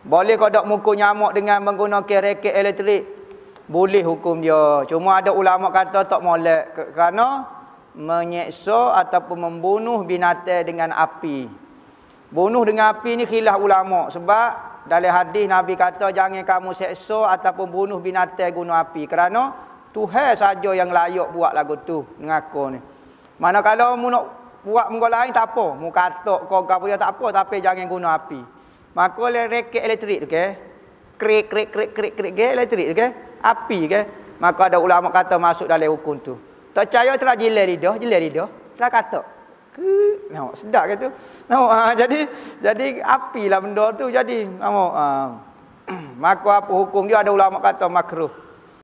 Boleh kau dok mukul nyamuk dengan menggunakan raket elektrik? Boleh hukum dia. Cuma ada ulama kata tak molek kerana menyeksa ataupun membunuh binatang dengan api. Bunuh dengan api ni khilaf ulama sebab dalam hadis Nabi kata jangan kamu seksa ataupun bunuh binatang guna api kerana Tuhan saja yang layak buat lagu tu mengaku ni. Mana kalau mu nak buat mengolah lain tak apa, mu katok kau kau tak apa tapi jangan guna api. Maka oleh reket elektrik tu ke? Krik krik krik krik krik ke elektrik tu ke? Api ke? Maka ada ulama kata masuk dalam hukum tu. Tak percaya telah jilai lidah, jilai lidah. Telah kata. Ke? No, sedap ke tu? No, ha, jadi jadi apilah benda tu jadi. No, ha. Maka apa hukum dia ada ulama kata makruh.